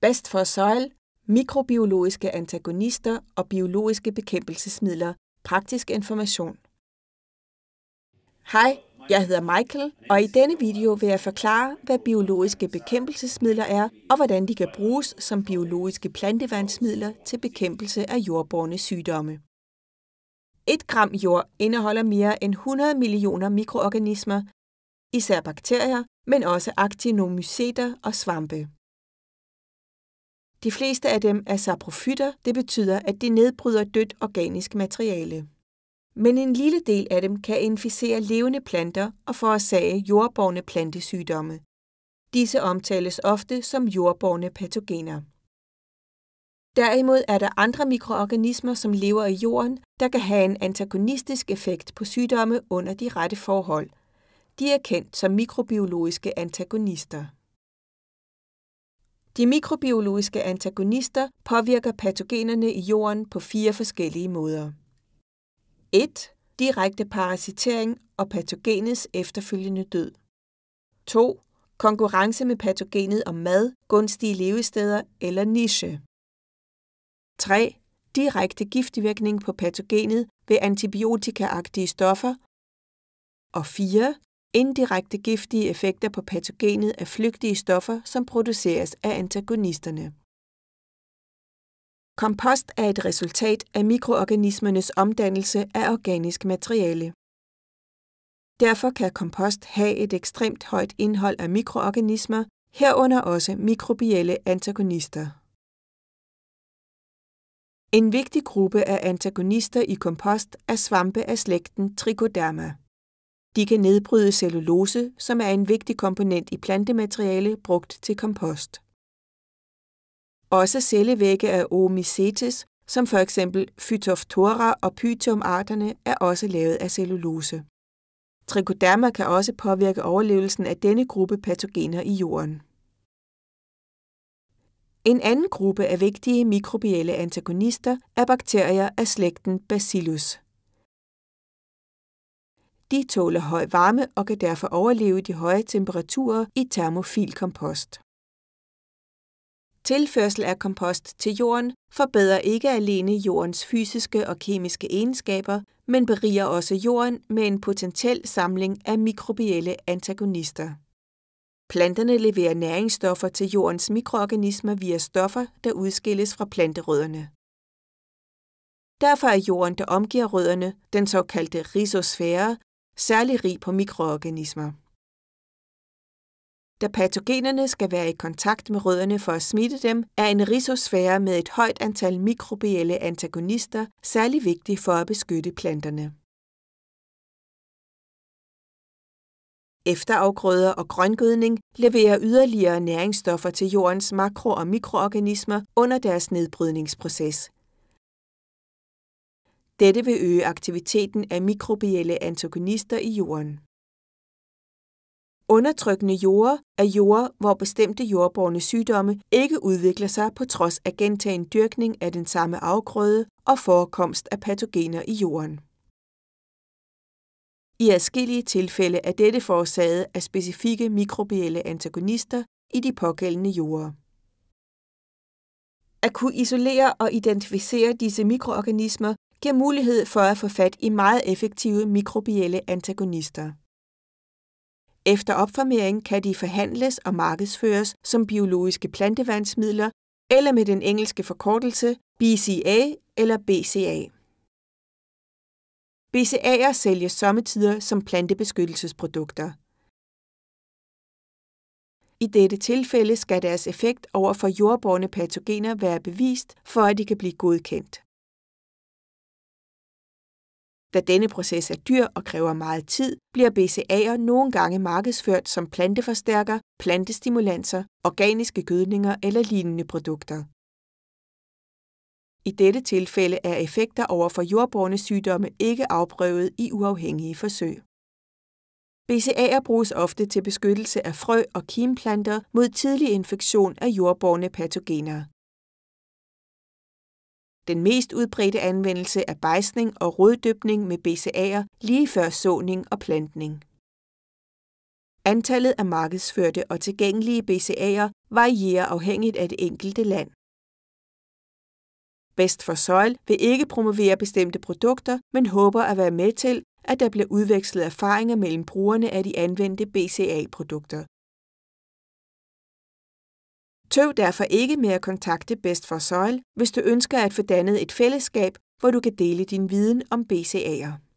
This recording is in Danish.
Best-for-soil, mikrobiologiske antagonister og biologiske bekæmpelsesmidler. Praktisk information. Hej, jeg hedder Michael, og i denne video vil jeg forklare, hvad biologiske bekæmpelsesmidler er, og hvordan de kan bruges som biologiske plantevandsmidler til bekæmpelse af jordborne sygdomme. 1 gram jord indeholder mere end 100 millioner mikroorganismer, især bakterier, men også aktinomyceter og svampe. De fleste af dem er saprofytter, det betyder, at de nedbryder dødt organisk materiale. Men en lille del af dem kan inficere levende planter og forårsage jordborne plantesygdomme. Disse omtales ofte som jordborne patogener. Derimod er der andre mikroorganismer, som lever i jorden, der kan have en antagonistisk effekt på sygdomme under de rette forhold. De er kendt som mikrobiologiske antagonister. De mikrobiologiske antagonister påvirker patogenerne i jorden på fire forskellige måder. 1. Direkte parasitering og patogenets efterfølgende død. 2. Konkurrence med patogenet om mad, gunstige levesteder eller niche. 3. Direkte giftvirkning på patogenet ved antibiotikaagtige stoffer. Og 4. Indirekte giftige effekter på patogenet er flygtige stoffer, som produceres af antagonisterne. Kompost er et resultat af mikroorganismernes omdannelse af organisk materiale. Derfor kan kompost have et ekstremt højt indhold af mikroorganismer, herunder også mikrobielle antagonister. En vigtig gruppe af antagonister i kompost er svampe af slægten Trichoderma. De kan nedbryde cellulose, som er en vigtig komponent i plantemateriale brugt til kompost. Også cellevægge af oomycetes, som for eksempel Phytophthora og Pytium-arterne, er også lavet af cellulose. Trichoderma kan også påvirke overlevelsen af denne gruppe patogener i jorden. En anden gruppe af vigtige mikrobielle antagonister er bakterier af slægten Bacillus. De tåler høj varme og kan derfor overleve de høje temperaturer i termofil kompost. Tilførsel af kompost til jorden forbedrer ikke alene jordens fysiske og kemiske egenskaber, men beriger også jorden med en potentiel samling af mikrobielle antagonister. Planterne leverer næringsstoffer til jordens mikroorganismer via stoffer, der udskilles fra planterødderne. Derfor er jorden, der omgiver rødderne, den såkaldte rhizosfære, særlig rig på mikroorganismer. Da patogenerne skal være i kontakt med rødderne for at smitte dem, er en risosfære med et højt antal mikrobielle antagonister særlig vigtig for at beskytte planterne. Efterafgrøder og grøngødning leverer yderligere næringsstoffer til jordens makro- og mikroorganismer under deres nedbrydningsproces, dette vil øge aktiviteten af mikrobielle antagonister i jorden. Undertrykkende jorder er jorder, hvor bestemte jordborne sygdomme ikke udvikler sig på trods af gentagen dyrkning af den samme afgrøde og forekomst af patogener i jorden. I adskillige tilfælde er dette forårsaget af specifikke mikrobielle antagonister i de pågældende jorder. At kunne isolere og identificere disse mikroorganismer giver mulighed for at få fat i meget effektive mikrobielle antagonister. Efter opformering kan de forhandles og markedsføres som biologiske plantevandsmidler eller med den engelske forkortelse BCA eller BCA. BCA'er sælges sommetider som plantebeskyttelsesprodukter. I dette tilfælde skal deres effekt over for jordborne patogener være bevist, for at de kan blive godkendt. Da denne proces er dyr og kræver meget tid, bliver BCA'er nogle gange markedsført som planteforstærker, plantestimulanser, organiske gødninger eller lignende produkter. I dette tilfælde er effekter over for jordborne sygdomme ikke afprøvet i uafhængige forsøg. BCA'er bruges ofte til beskyttelse af frø og kimplanter mod tidlig infektion af jordborne patogener. Den mest udbredte anvendelse er bejsning og røddybning med BCA'er lige før såning og plantning. Antallet af markedsførte og tilgængelige BCA'er varierer afhængigt af det enkelte land. Best for Soil vil ikke promovere bestemte produkter, men håber at være med til, at der bliver udvekslet erfaringer mellem brugerne af de anvendte BCA-produkter, Tøv derfor ikke med at kontakte Best for Soil, hvis du ønsker at få dannet et fællesskab, hvor du kan dele din viden om BCA'er.